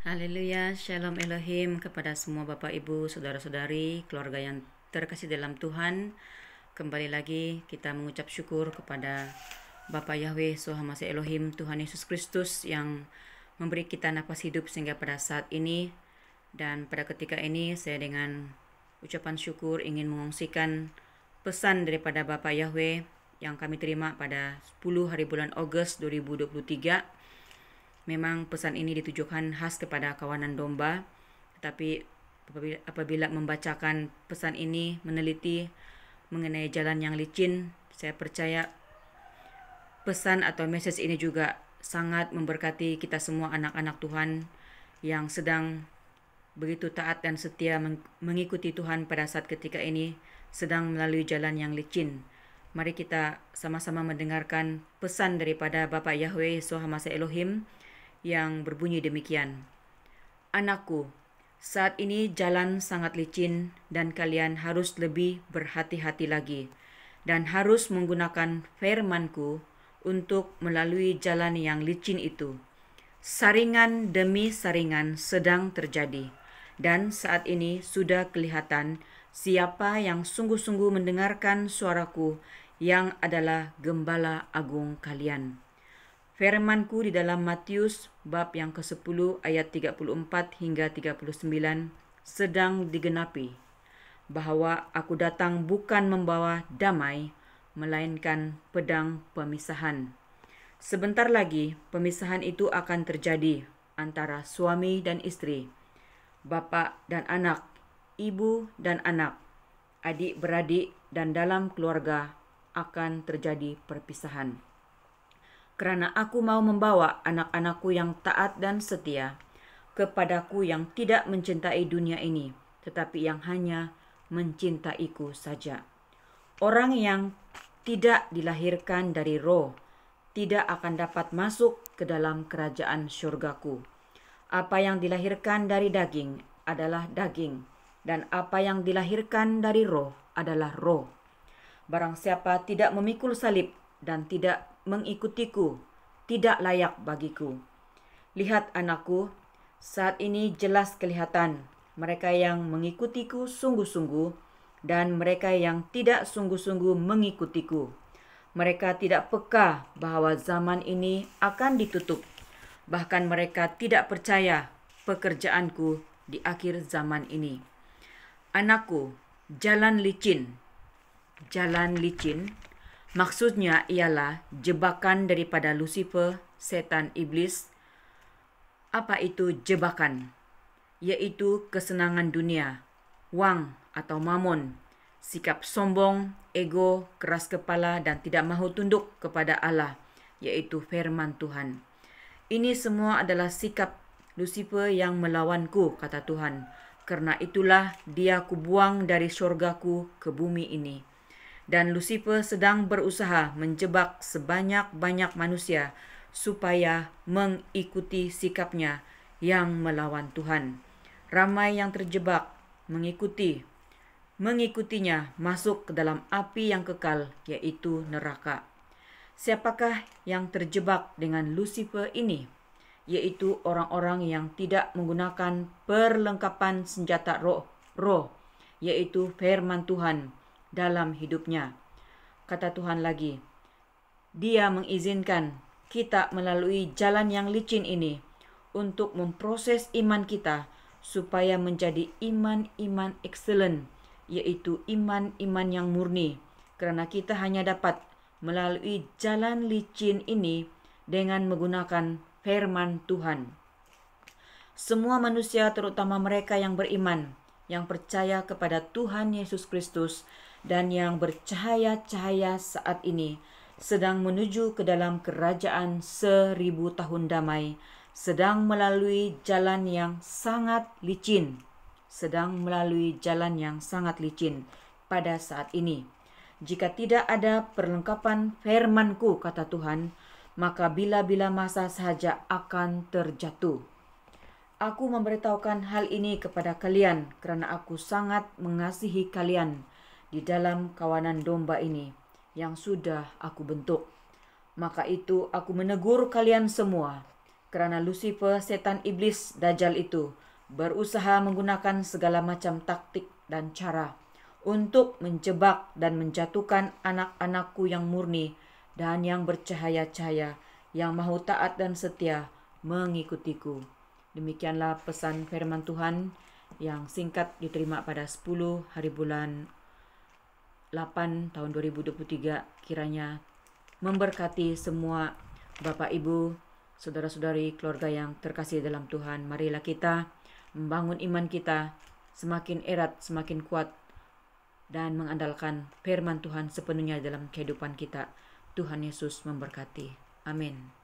Haleluya, Shalom Elohim kepada semua Bapak Ibu, Saudara-saudari, keluarga yang terkasih dalam Tuhan. Kembali lagi kita mengucap syukur kepada Bapak Yahweh Sohamasi Elohim, Tuhan Yesus Kristus yang memberi kita nafas hidup sehingga pada saat ini dan pada ketika ini saya dengan ucapan syukur ingin mengungsikan pesan daripada Bapak Yahweh yang kami terima pada 10 hari bulan Agustus 2023 Memang pesan ini ditujukan khas kepada kawanan domba, tetapi apabila membacakan pesan ini, meneliti mengenai jalan yang licin, saya percaya pesan atau message ini juga sangat memberkati kita semua anak-anak Tuhan yang sedang begitu taat dan setia mengikuti Tuhan pada saat ketika ini sedang melalui jalan yang licin. Mari kita sama-sama mendengarkan pesan daripada Bapak Yahweh Suhamasa Elohim yang berbunyi demikian. Anakku, saat ini jalan sangat licin dan kalian harus lebih berhati-hati lagi dan harus menggunakan firmanku untuk melalui jalan yang licin itu. Saringan demi saringan sedang terjadi dan saat ini sudah kelihatan siapa yang sungguh-sungguh mendengarkan suaraku yang adalah gembala agung kalian. firmanku di dalam Matius bab yang ke-10 ayat 34 hingga 39 sedang digenapi bahawa aku datang bukan membawa damai melainkan pedang pemisahan. Sebentar lagi pemisahan itu akan terjadi antara suami dan istri, bapa dan anak, ibu dan anak, adik beradik dan dalam keluarga akan terjadi perpisahan. Karena aku mau membawa anak-anakku yang taat dan setia kepadaku yang tidak mencintai dunia ini, tetapi yang hanya mencintaiku saja. Orang yang tidak dilahirkan dari roh tidak akan dapat masuk ke dalam kerajaan surgaku. Apa yang dilahirkan dari daging adalah daging, dan apa yang dilahirkan dari roh adalah roh. Barang siapa tidak memikul salib dan tidak mengikutiku tidak layak bagiku. Lihat anakku, saat ini jelas kelihatan mereka yang mengikutiku sungguh-sungguh dan mereka yang tidak sungguh-sungguh mengikutiku. Mereka tidak peka bahawa zaman ini akan ditutup. Bahkan mereka tidak percaya pekerjaanku di akhir zaman ini. Anakku, jalan licin. Jalan licin. Maksudnya ialah jebakan daripada Lucifer, setan iblis. Apa itu jebakan? Yaitu kesenangan dunia, wang atau mamun, sikap sombong, ego, keras kepala dan tidak mahu tunduk kepada Allah, yaitu firman Tuhan. Ini semua adalah sikap Lucifer yang melawanku, kata Tuhan. Karena itulah dia kubuang dari syurgaku ke bumi ini.'" dan Lucifer sedang berusaha menjebak sebanyak-banyak manusia supaya mengikuti sikapnya yang melawan Tuhan. Ramai yang terjebak mengikuti mengikutinya masuk ke dalam api yang kekal yaitu neraka. Siapakah yang terjebak dengan Lucifer ini? Yaitu orang-orang yang tidak menggunakan perlengkapan senjata roh, roh yaitu firman Tuhan dalam hidupnya. Kata Tuhan lagi, Dia mengizinkan kita melalui jalan yang licin ini untuk memproses iman kita supaya menjadi iman-iman excellent, yaitu iman-iman yang murni, karena kita hanya dapat melalui jalan licin ini dengan menggunakan firman Tuhan. Semua manusia, terutama mereka yang beriman, yang percaya kepada Tuhan Yesus Kristus, dan yang bercahaya-cahaya saat ini sedang menuju ke dalam kerajaan seribu tahun damai, sedang melalui jalan yang sangat licin, sedang melalui jalan yang sangat licin pada saat ini. Jika tidak ada perlengkapan firmanku, kata Tuhan, maka bila-bila masa saja akan terjatuh. Aku memberitahukan hal ini kepada kalian karena aku sangat mengasihi kalian.' di dalam kawanan domba ini yang sudah aku bentuk. Maka itu aku menegur kalian semua, kerana Lucifer, setan iblis, dajjal itu, berusaha menggunakan segala macam taktik dan cara untuk menjebak dan menjatuhkan anak-anakku yang murni dan yang bercahaya-cahaya, yang mahu taat dan setia mengikutiku. Demikianlah pesan firman Tuhan yang singkat diterima pada 10 hari bulan 8 tahun 2023 kiranya memberkati semua Bapak Ibu, saudara-saudari, keluarga yang terkasih dalam Tuhan. Marilah kita membangun iman kita semakin erat, semakin kuat dan mengandalkan firman Tuhan sepenuhnya dalam kehidupan kita. Tuhan Yesus memberkati. Amin.